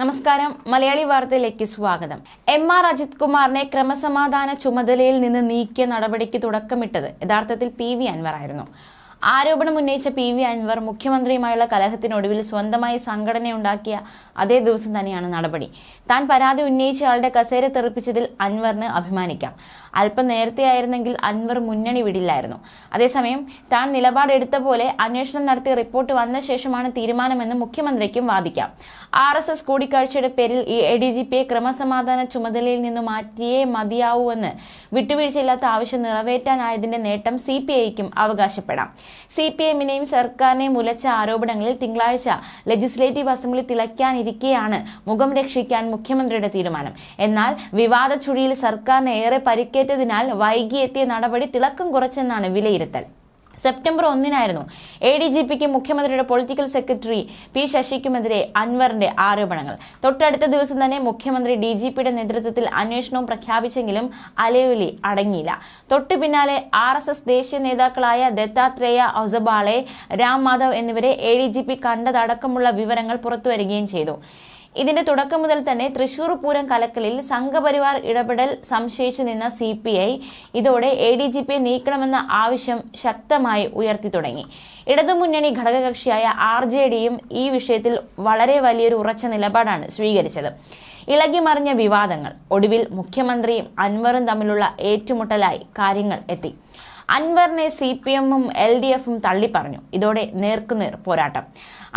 നമസ്കാരം മലയാളി വാർത്തയിലേക്ക് സ്വാഗതം എം ആർ അജിത് കുമാറിനെ ക്രമസമാധാന ചുമതലയിൽ നിന്ന് നീക്കിയ നടപടിക്ക് തുടക്കമിട്ടത് യഥാർത്ഥത്തിൽ പി വി അൻവർ ആയിരുന്നു ആരോപണം ഉന്നയിച്ച പി വി അൻവർ മുഖ്യമന്ത്രിയുമായുള്ള കലഹത്തിനൊടുവിൽ സ്വന്തമായി സംഘടനയുണ്ടാക്കിയ അതേ ദിവസം തന്നെയാണ് നടപടി താൻ പരാതി ഉന്നയിച്ചയാളുടെ കസേര തെറിപ്പിച്ചതിൽ അൻവറിന് അഭിമാനിക്കാം അല്പം നേരത്തെയായിരുന്നെങ്കിൽ അൻവർ മുന്നണി വിടില്ലായിരുന്നു അതേസമയം താൻ നിലപാടെടുത്ത പോലെ അന്വേഷണം നടത്തി റിപ്പോർട്ട് വന്ന ശേഷമാണ് തീരുമാനമെന്ന് മുഖ്യമന്ത്രിക്കും വാദിക്കാം ആർ എസ് എസ് കൂടിക്കാഴ്ചയുടെ പേരിൽ ഈ എ ഡി ജി പിയെ ക്രമസമാധാന ചുമതലയിൽ നിന്ന് മാറ്റിയേ എന്ന് വിട്ടുവീഴ്ചയില്ലാത്ത ആവശ്യം നിറവേറ്റാനായതിന്റെ നേട്ടം സി പി ഐക്കും അവകാശപ്പെടാം സി പി എമ്മിനെയും സർക്കാരിനെയും ഉലച്ച ആരോപണങ്ങളിൽ തിങ്കളാഴ്ച ലെജിസ്ലേറ്റീവ് അസംബ്ലി തിളയ്ക്കാനിരിക്കെയാണ് മുഖം രക്ഷിക്കാൻ മുഖ്യമന്ത്രിയുടെ തീരുമാനം എന്നാൽ വിവാദ ചുഴിയിൽ സർക്കാരിന് ഏറെ പരിക്കേറ്റതിനാൽ വൈകിയെത്തിയ നടപടി തിളക്കം കുറച്ചെന്നാണ് വിലയിരുത്തൽ സെപ്റ്റംബർ ഒന്നിനായിരുന്നു എ ഡി ജി പിക്ക് മുഖ്യമന്ത്രിയുടെ പൊളിറ്റിക്കൽ സെക്രട്ടറി പി ശശിക്കുമെതിരെ അൻവറിന്റെ ആരോപണങ്ങൾ തൊട്ടടുത്ത ദിവസം തന്നെ മുഖ്യമന്ത്രി ഡി ജി പിയുടെ നേതൃത്വത്തിൽ അന്വേഷണവും പ്രഖ്യാപിച്ചെങ്കിലും അലയൊലി അടങ്ങിയില്ല തൊട്ടു പിന്നാലെ ആർ എസ് എസ് ദേശീയ നേതാക്കളായ ദത്താത്രേയ ഔസബാളെ രാം മാധവ് എന്നിവരെ എ ഡി ജി പി കണ്ടതടക്കമുള്ള വിവരങ്ങൾ പുറത്തുവരികയും ചെയ്തു ഇതിന്റെ തുടക്കം മുതൽ തന്നെ തൃശൂർ പൂരം കലക്കലിൽ സംഘപരിവാർ ഇടപെടൽ സംശയിച്ചു നിന്ന സി പി ഐ ഇതോടെ എ ഡി ജി പി നീക്കണമെന്ന ആവശ്യം ശക്തമായി ഉയർത്തി തുടങ്ങി ഇടതുമുന്നണി ഘടകകക്ഷിയായ ആർ ജെ ഡിയും ഈ വിഷയത്തിൽ വളരെ വലിയൊരു ഉറച്ച നിലപാടാണ് സ്വീകരിച്ചത് ഇളകിമറിഞ്ഞ വിവാദങ്ങൾ ഒടുവിൽ മുഖ്യമന്ത്രിയും അൻവറും തമ്മിലുള്ള ഏറ്റുമുട്ടലായി കാര്യങ്ങൾ എത്തി അൻവറിനെ സി പി എമ്മും എൽ ഡി എഫും തള്ളിപ്പറഞ്ഞു ഇതോടെ നേർക്കുനേർ പോരാട്ടം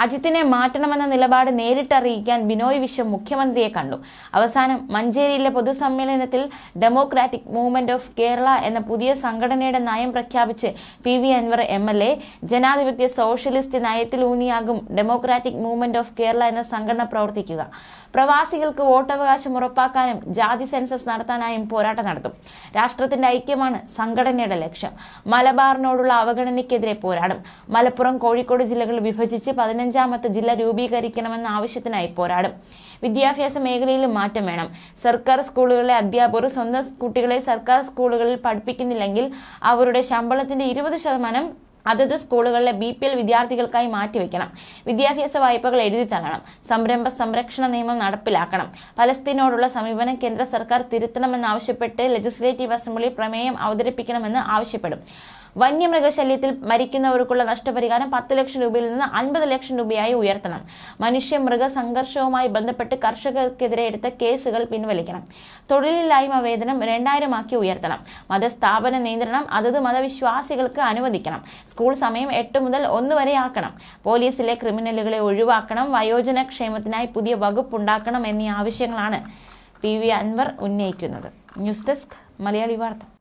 അജിത്തിനെ മാറ്റണമെന്ന നിലപാട് നേരിട്ടറിയിക്കാൻ ബിനോയ് വിശ്വം മുഖ്യമന്ത്രിയെ കണ്ടു അവസാനം മഞ്ചേരിയിലെ പൊതുസമ്മേളനത്തിൽ ഡെമോക്രാറ്റിക് മൂവ്മെന്റ് ഓഫ് കേരള എന്ന പുതിയ സംഘടനയുടെ നയം പ്രഖ്യാപിച്ച് P V Anvar M L A ജനാധിപത്യ സോഷ്യലിസ്റ്റ് നയത്തിലൂന്നിയാകും ഡെമോക്രാറ്റിക് മൂവ്മെന്റ് ഓഫ് കേരള എന്ന സംഘടന പ്രവർത്തിക്കുക പ്രവാസികൾക്ക് വോട്ടവകാശം ഉറപ്പാക്കാനും ജാതി സെൻസസ് നടത്താനായും പോരാട്ടം നടത്തും രാഷ്ട്രത്തിന്റെ ഐക്യമാണ് സംഘടനയുടെ ലക്ഷ്യം മലബാറിനോടുള്ള അവഗണനയ്ക്കെതിരെ പോരാടും മലപ്പുറം കോഴിക്കോട് ജില്ലകൾ വിഭജിച്ച് പതിനഞ്ച് പതിനഞ്ചാമത്തെ ജില്ല രൂപീകരിക്കണമെന്ന ആവശ്യത്തിനായി പോരാടും വിദ്യാഭ്യാസ മേഖലയിലും മാറ്റം വേണം സർക്കാർ സ്കൂളുകളിലെ അധ്യാപകർ സ്വന്തം കുട്ടികളെ സർക്കാർ സ്കൂളുകളിൽ പഠിപ്പിക്കുന്നില്ലെങ്കിൽ അവരുടെ ശമ്പളത്തിന്റെ ഇരുപത് ശതമാനം അതത് സ്കൂളുകളിലെ ബി പി എൽ വിദ്യാർത്ഥികൾക്കായി മാറ്റിവെക്കണം വിദ്യാഭ്യാസ വായ്പകൾ എഴുതി തള്ളണം സംരംഭ സംരക്ഷണ നിയമം നടപ്പിലാക്കണം പലസ്തീനോടുള്ള സമീപനം കേന്ദ്ര സർക്കാർ തിരുത്തണമെന്നാവശ്യപ്പെട്ട് ലെജിസ്ലേറ്റീവ് അസംബ്ലി പ്രമേയം അവതരിപ്പിക്കണമെന്ന് ആവശ്യപ്പെടും വന്യമൃഗശല്യത്തിൽ മരിക്കുന്നവർക്കുള്ള നഷ്ടപരിഹാരം പത്ത് ലക്ഷം രൂപയിൽ നിന്ന് അൻപത് ലക്ഷം രൂപയായി ഉയർത്തണം മനുഷ്യ മൃഗ സംഘർഷവുമായി ബന്ധപ്പെട്ട് കർഷകർക്കെതിരെ എടുത്ത കേസുകൾ പിൻവലിക്കണം തൊഴിലില്ലായ്മ വേതനം രണ്ടായിരമാക്കി ഉയർത്തണം മതസ്ഥാപന നിയന്ത്രണം അതത് മതവിശ്വാസികൾക്ക് അനുവദിക്കണം സ്കൂൾ സമയം എട്ട് മുതൽ ഒന്ന് വരെ ആക്കണം പോലീസിലെ ക്രിമിനലുകളെ ഒഴിവാക്കണം വയോജന ക്ഷേമത്തിനായി പുതിയ ഉണ്ടാക്കണം എന്നീ ആവശ്യങ്ങളാണ് പി വി അൻവർ ഉന്നയിക്കുന്നത് ന്യൂസ് ഡെസ്ക് മലയാളി വാർത്ത